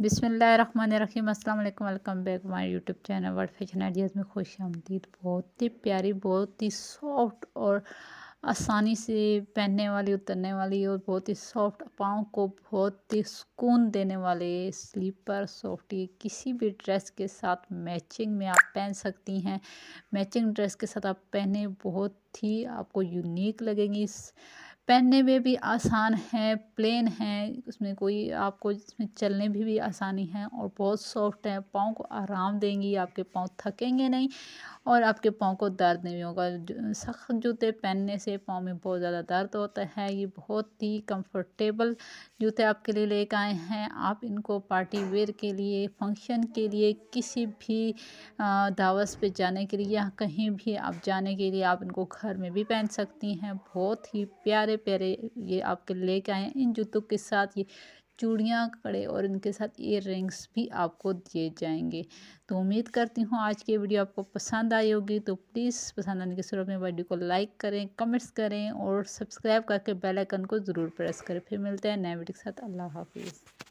बिसमीम अल्लाम welcome back my YouTube channel world fashion ideas में खुश आमदीद बहुत ही प्यारी बहुत ही सॉफ्ट और आसानी से पहनने वाली उतरने वाली और बहुत ही सॉफ्ट पाँव को बहुत ही सुकून देने वाले स्लीपर सॉफ्टी किसी भी ड्रेस के साथ मैचिंग में आप पहन सकती हैं मैचिंग ड्रेस के साथ आप पहने बहुत ही आपको यूनिक लगेंगी पहनने में भी आसान है प्लेन है उसमें कोई आपको इसमें चलने भी, भी आसानी है और बहुत सॉफ्ट है पाँव को आराम देंगी आपके पाँव थकेंगे नहीं और आपके पाँव को दर्द नहीं होगा सख्त जूते पहनने से पाँव में बहुत ज़्यादा दर्द होता है ये बहुत ही कंफर्टेबल जूते आपके लिए लेकर आए हैं आप इनको पार्टी वेयर के लिए फंक्शन के लिए किसी भी दावस पे जाने के लिए या कहीं भी आप जाने के लिए आप इनको घर में भी पहन सकती हैं बहुत ही प्यारे प्यारे ये आपके लेके आए हैं इन जूतों के साथ ये चूड़ियाँ कड़े और इनके साथ ईयर रिंग्स भी आपको दिए जाएंगे तो उम्मीद करती हूँ आज की वीडियो आपको पसंद आई होगी तो प्लीज़ पसंद आने के स्वरूप में वीडियो को लाइक करें कमेंट्स करें और सब्सक्राइब करके बेल आइकन को ज़रूर प्रेस करें फिर मिलते हैं नए वीडियो के साथ अल्लाह हाफिज़